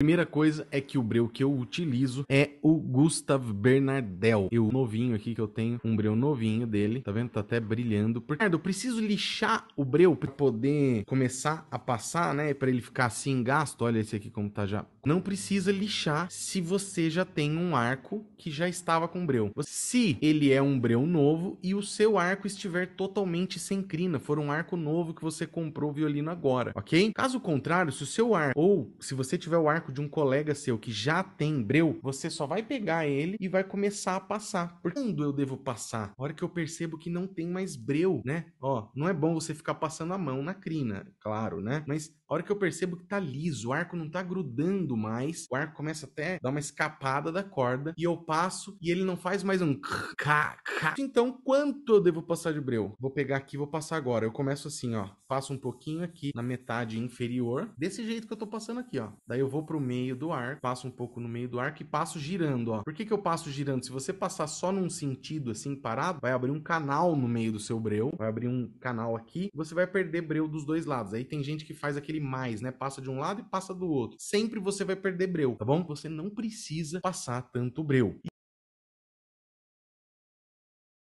Primeira coisa é que o breu que eu utilizo é o Gustav Bernardel. Eu novinho aqui que eu tenho, um breu novinho dele, tá vendo? Tá até brilhando. eu preciso lixar o breu para poder começar a passar, né? Para ele ficar assim gasto. Olha esse aqui como tá já. Não precisa lixar se você já tem um arco que já estava com breu. Se ele é um breu novo e o seu arco estiver totalmente sem crina, for um arco novo que você comprou o violino agora, ok? Caso contrário, se o seu arco ou se você tiver o arco de um colega seu que já tem breu, você só vai pegar ele e vai começar a passar. Por quando eu devo passar? A hora que eu percebo que não tem mais breu, né? Ó, não é bom você ficar passando a mão na crina, claro, né? Mas a hora que eu percebo que tá liso, o arco não tá grudando mais, o arco começa até a dar uma escapada da corda e eu passo e ele não faz mais um Então, quanto eu devo passar de breu? Vou pegar aqui, vou passar agora. Eu começo assim, ó, passo um pouquinho aqui na metade inferior, desse jeito que eu tô passando aqui, ó. Daí eu vou pro o meio do ar, passo um pouco no meio do ar, que passo girando, ó. Por que que eu passo girando? Se você passar só num sentido assim parado, vai abrir um canal no meio do seu breu, vai abrir um canal aqui, você vai perder breu dos dois lados. Aí tem gente que faz aquele mais, né? Passa de um lado e passa do outro. Sempre você vai perder breu, tá bom? Você não precisa passar tanto breu.